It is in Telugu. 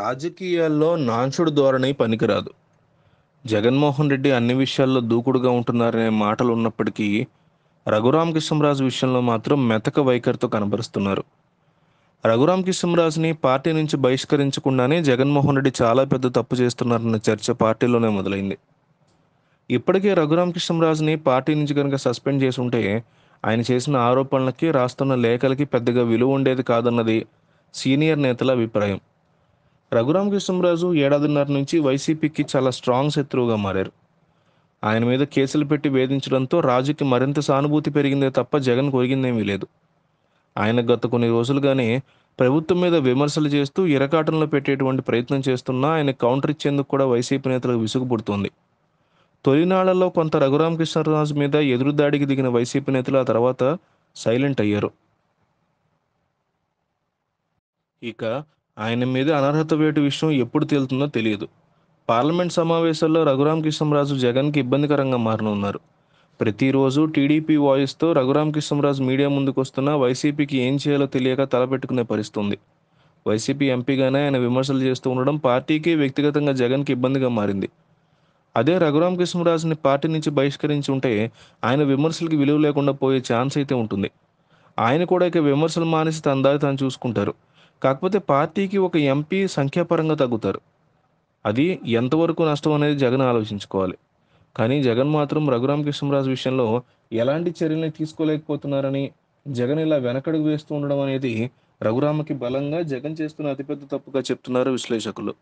రాజకీయాల్లో నాంచుడు ధోరణి పనికిరాదు జగన్మోహన్ రెడ్డి అన్ని విషయాల్లో దూకుడుగా ఉంటున్నారనే మాటలు ఉన్నప్పటికీ రఘురామ్ కిషన్రాజు విషయంలో మాత్రం మెతక వైఖరితో కనబరుస్తున్నారు రఘురామ్ కిషన్రాజుని పార్టీ నుంచి బహిష్కరించకుండానే జగన్మోహన్ రెడ్డి చాలా పెద్ద తప్పు చేస్తున్నారన్న చర్చ పార్టీలోనే మొదలైంది ఇప్పటికే రఘురామ్ కిషన్రాజుని పార్టీ నుంచి కనుక సస్పెండ్ చేసి ఉంటే ఆయన చేసిన ఆరోపణలకి రాస్తున్న లేఖలకి పెద్దగా విలువ ఉండేది కాదన్నది సీనియర్ నేతల అభిప్రాయం రఘురామ కృష్ణరాజు ఏడాదిన్నర నుంచి వైసీపీకి చాలా స్ట్రాంగ్ శత్రువుగా మారారు ఆయన మీద కేసులు పెట్టి వేధించడంతో రాజుకి మరింత సానుభూతి పెరిగిందే తప్ప జగన్ కొరిగిందేమీ లేదు ఆయన గత కొన్ని రోజులుగానే ప్రభుత్వం మీద విమర్శలు చేస్తూ ఇరకాటంలో పెట్టేటువంటి ప్రయత్నం చేస్తున్నా ఆయన కౌంటర్ ఇచ్చేందుకు కూడా వైసీపీ నేతలకు విసుగుపుడుతోంది తొలినాళ్లలో కొంత కృష్ణరాజు మీద ఎదురుదాడికి దిగిన వైసీపీ నేతలు ఆ తర్వాత సైలెంట్ అయ్యారు ఇక ఆయన మీద అనర్హత వేటు విషయం ఎప్పుడు తేలుతుందో తెలియదు పార్లమెంట్ సమావేశాల్లో రఘురామ్ కృష్ణరాజు జగన్కి ఇబ్బందికరంగా మారనున్నారు ప్రతిరోజు టీడీపీ వాయిస్తో రఘురామ్ కృష్ణరాజు మీడియా ముందుకు వస్తున్నా వైసీపీకి ఏం చేయాలో తెలియక తలపెట్టుకునే పరిస్థితుంది వైసీపీ ఎంపీగానే ఆయన విమర్శలు చేస్తూ ఉండడం పార్టీకి వ్యక్తిగతంగా జగన్కి ఇబ్బందిగా మారింది అదే రఘురామ్ కృష్ణరాజుని పార్టీ నుంచి బహిష్కరించి ఉంటే ఆయన విమర్శలకి విలువ లేకుండా పోయే ఛాన్స్ అయితే ఉంటుంది ఆయన కూడా ఇక విమర్శలు మానేసి తన దారి తను చూసుకుంటారు కాకపోతే పార్టీకి ఒక ఎంపీ సంఖ్యాపరంగా తగ్గుతారు అది ఎంతవరకు నష్టం అనేది జగన్ ఆలోచించుకోవాలి కానీ జగన్ మాత్రం రఘురామ కృష్ణరాజు విషయంలో ఎలాంటి చర్యల్ని తీసుకోలేకపోతున్నారని జగన్ ఇలా వెనకడుగు వేస్తూ ఉండడం అనేది రఘురామకి బలంగా జగన్ చేస్తున్న అతిపెద్ద తప్పుగా చెప్తున్నారు విశ్లేషకులు